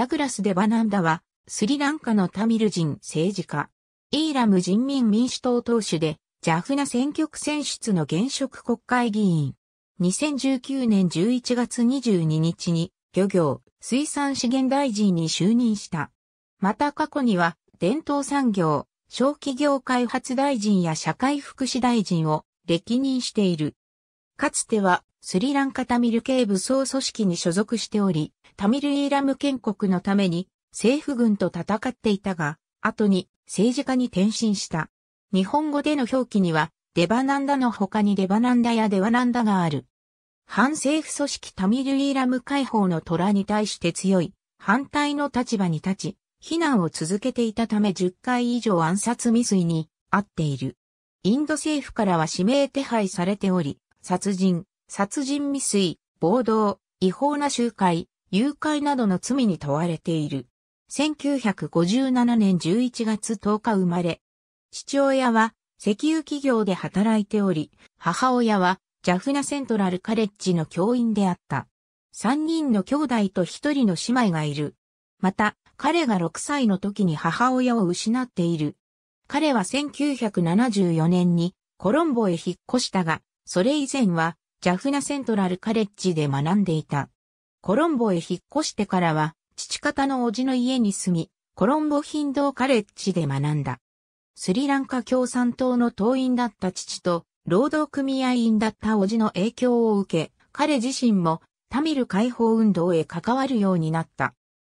ダグラス・デバナンダは、スリランカのタミル人政治家、イーラム人民民主党党首で、ジャフナ選挙区選出の現職国会議員。2019年11月22日に、漁業、水産資源大臣に就任した。また過去には、伝統産業、小企業開発大臣や社会福祉大臣を歴任している。かつてはスリランカタミル系武装組織に所属しており、タミルイーラム建国のために政府軍と戦っていたが、後に政治家に転身した。日本語での表記には、デバナンダの他にデバナンダやデワナンダがある。反政府組織タミルイーラム解放の虎に対して強い、反対の立場に立ち、避難を続けていたため10回以上暗殺未遂にあっている。インド政府からは指名手配されており、殺人、殺人未遂、暴動、違法な集会、誘拐などの罪に問われている。1957年11月10日生まれ。父親は石油企業で働いており、母親はジャフナセントラルカレッジの教員であった。3人の兄弟と1人の姉妹がいる。また、彼が6歳の時に母親を失っている。彼は1974年にコロンボへ引っ越したが、それ以前は、ジャフナセントラルカレッジで学んでいた。コロンボへ引っ越してからは、父方の叔父の家に住み、コロンボヒンドーカレッジで学んだ。スリランカ共産党の党員だった父と、労働組合員だった叔父の影響を受け、彼自身もタミル解放運動へ関わるようになった。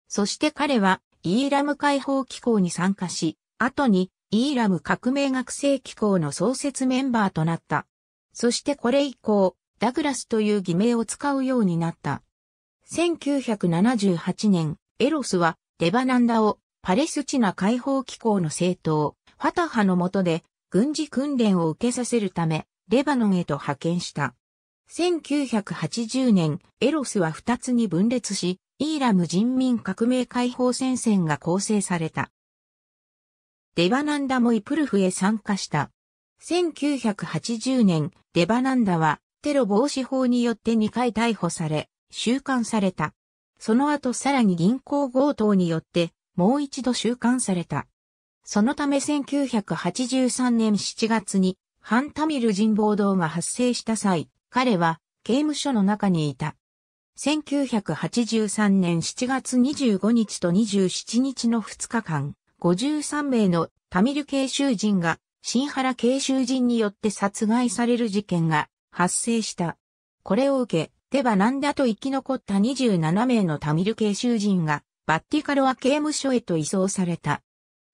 そして彼はイーラム解放機構に参加し、後にイーラム革命学生機構の創設メンバーとなった。そしてこれ以降、ダグラスという偽名を使うようになった。1978年、エロスはレバナンダをパレスチナ解放機構の政党、ファタハの下で軍事訓練を受けさせるため、レバノンへと派遣した。1980年、エロスは二つに分裂し、イーラム人民革命解放戦線が構成された。レバナンダもイプルフへ参加した。1980年、デバナンダはテロ防止法によって2回逮捕され、収監された。その後さらに銀行強盗によってもう一度収監された。そのため1983年7月に反タミル人暴動が発生した際、彼は刑務所の中にいた。1983年7月25日と27日の2日間、53名のタミル系囚人が新原慶州人によって殺害される事件が発生した。これを受け、デバナンダと生き残った27名のタミル慶州人が、バッティカロア刑務所へと移送された。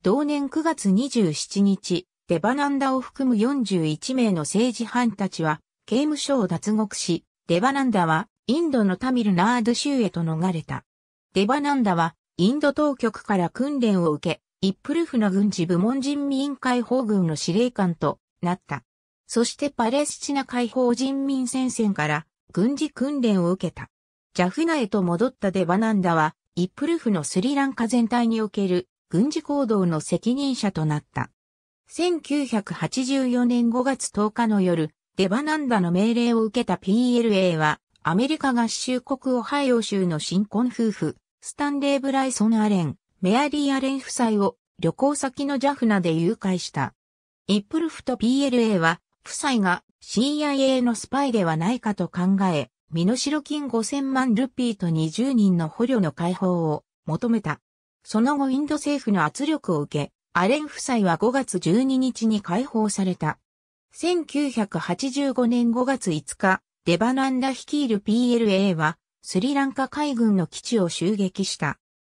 同年9月27日、デバナンダを含む41名の政治犯たちは刑務所を脱獄し、デバナンダはインドのタミルナード州へと逃れた。デバナンダはインド当局から訓練を受け、一プルフの軍事部門人民解放軍の司令官となった。そしてパレスチナ解放人民戦線から軍事訓練を受けた。ジャフナへと戻ったデバナンダは、イップルフのスリランカ全体における軍事行動の責任者となった。1984年5月10日の夜、デバナンダの命令を受けた PLA は、アメリカ合衆国オハイオ州の新婚夫婦、スタンレー・ブライソン・アレン、メアリー・アレン夫妻を旅行先のジャフナで誘拐した。イップルフと PLA は、夫妻が CIA のスパイではないかと考え、身代金5000万ルピーと20人の捕虜の解放を求めた。その後インド政府の圧力を受け、アレン夫妻は5月12日に解放された。1985年5月5日、デバナンダ率いる PLA は、スリランカ海軍の基地を襲撃した。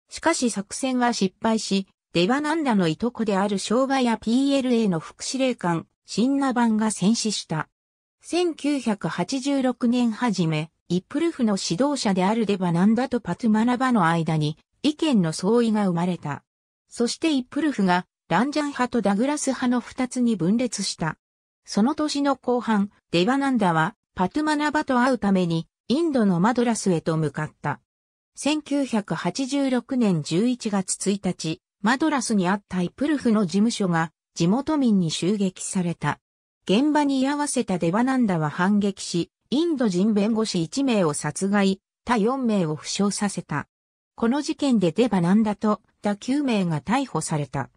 しかし作戦は失敗し、デバナンダのいとこである昭和や PLA の副司令官、シンナバンが戦死した。1986年初め、イップルフの指導者であるデバナンダとパトゥマナバの間に意見の相違が生まれた。そしてイップルフがランジャン派とダグラス派の二つに分裂した。その年の後半、デバナンダはパトゥマナバと会うためにインドのマドラスへと向かった。1986年11月1日、マドラスにあったイプルフの事務所が地元民に襲撃された。現場に居合わせたデバナンダは反撃し、インド人弁護士1名を殺害、他4名を負傷させた。この事件でデバナンダと他9名が逮捕された。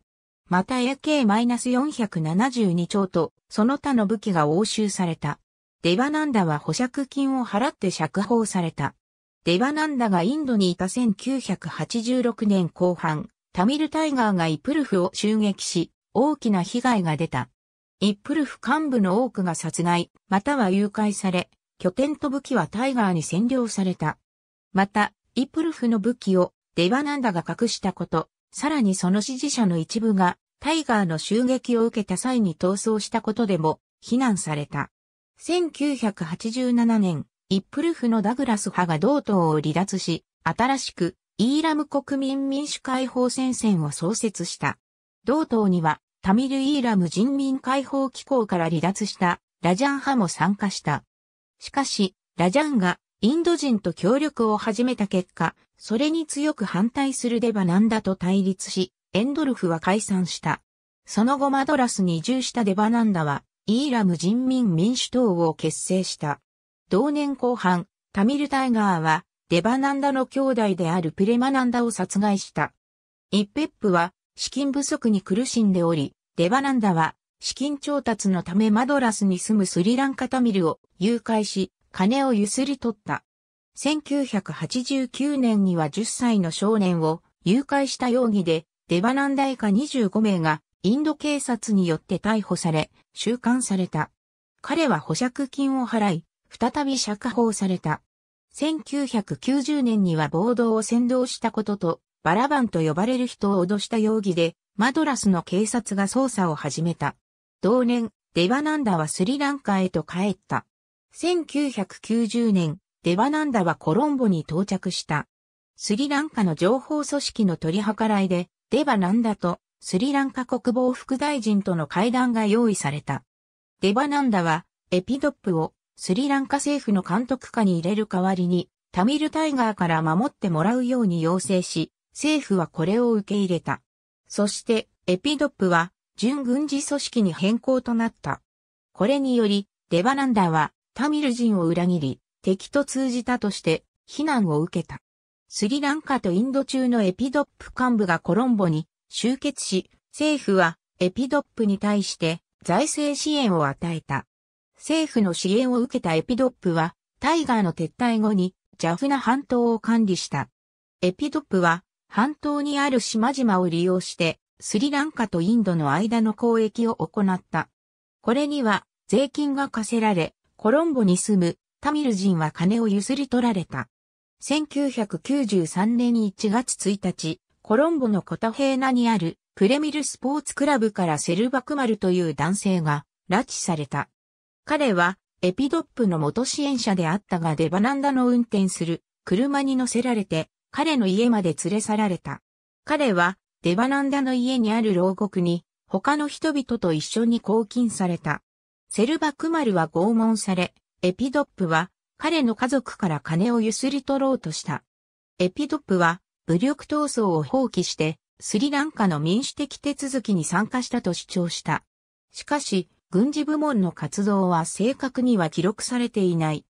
また AK-472 丁とその他の武器が押収された。デバナンダは保釈金を払って釈放された。デバナンダがインドにいた1986年後半、タミルタイガーがイプルフを襲撃し、大きな被害が出た。イプルフ幹部の多くが殺害、または誘拐され、拠点と武器はタイガーに占領された。また、イプルフの武器をデバナンダが隠したこと、さらにその支持者の一部がタイガーの襲撃を受けた際に逃走したことでも非難された。1987年、イップルフのダグラス派が同党を離脱し、新しくイーラム国民民主解放戦線を創設した。同党にはタミル・イーラム人民解放機構から離脱したラジャン派も参加した。しかし、ラジャンがインド人と協力を始めた結果、それに強く反対するデバナンダと対立し、エンドルフは解散した。その後マドラスに移住したデバナンダは、イーラム人民民主党を結成した。同年後半、タミルタイガーはデバナンダの兄弟であるプレマナンダを殺害した。イッペップは資金不足に苦しんでおり、デバナンダは資金調達のためマドラスに住むスリランカタミルを誘拐し、金をゆすり取った。1989年には10歳の少年を誘拐した容疑で、デバナンダ以下25名がインド警察によって逮捕され、収監された。彼は保釈金を払い、再び釈放された。1990年には暴動を先導したことと、バラバンと呼ばれる人を脅した容疑で、マドラスの警察が捜査を始めた。同年、デバナンダはスリランカへと帰った。1990年、デバナンダはコロンボに到着した。スリランカの情報組織の取り計らいで、デバナンダとスリランカ国防副大臣との会談が用意された。デバナンダは、エピドップをスリランカ政府の監督下に入れる代わりに、タミルタイガーから守ってもらうように要請し、政府はこれを受け入れた。そして、エピドップは、準軍事組織に変更となった。これにより、デバランダーは、タミル人を裏切り、敵と通じたとして、非難を受けた。スリランカとインド中のエピドップ幹部がコロンボに集結し、政府はエピドップに対して財政支援を与えた。政府の支援を受けたエピドップは、タイガーの撤退後に、ジャフナ半島を管理した。エピドップは、半島にある島々を利用して、スリランカとインドの間の交易を行った。これには、税金が課せられ、コロンボに住むタミル人は金を譲り取られた。1993年1月1日、コロンボのコタヘーナにあるプレミルスポーツクラブからセルバクマルという男性が拉致された。彼は、エピドップの元支援者であったがデバナンダの運転する車に乗せられて、彼の家まで連れ去られた。彼は、デバナンダの家にある牢獄に、他の人々と一緒に拘禁された。セルバクマルは拷問され、エピドップは、彼の家族から金をゆすり取ろうとした。エピドップは、武力闘争を放棄して、スリランカの民主的手続きに参加したと主張した。しかし、軍事部門の活動は正確には記録されていない。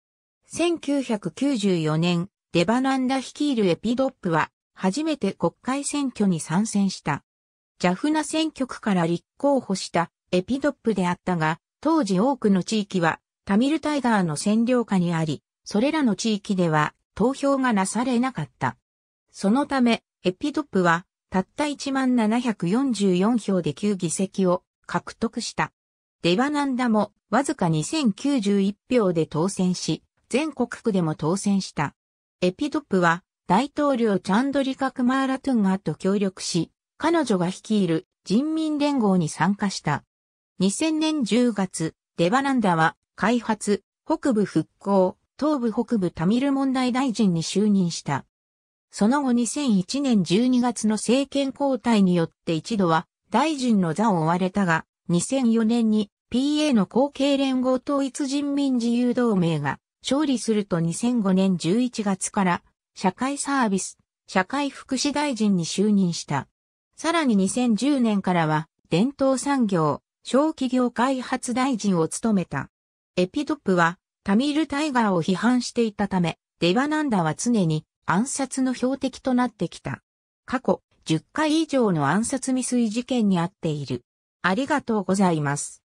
1994年、デバナンダ率いるエピドップは、初めて国会選挙に参戦した。ジャフナ選挙区から立候補したエピドップであったが、当時多くの地域はタミルタイガーの占領下にあり、それらの地域では投票がなされなかった。そのため、エピドップはたった1744票で9議席を獲得した。デバナンダもわずか2091票で当選し、全国区でも当選した。エピドップは大統領チャンドリカ・クマーラトゥンガと協力し、彼女が率いる人民連合に参加した。2000年10月、デバナンダは開発、北部復興、東部北部タミル問題大臣に就任した。その後2001年12月の政権交代によって一度は大臣の座を追われたが、2004年に PA の後継連合統一人民自由同盟が勝利すると2005年11月から社会サービス、社会福祉大臣に就任した。さらに2010年からは伝統産業、小企業開発大臣を務めた。エピドップはタミルタイガーを批判していたため、デバナンダは常に暗殺の標的となってきた。過去10回以上の暗殺未遂事件にあっている。ありがとうございます。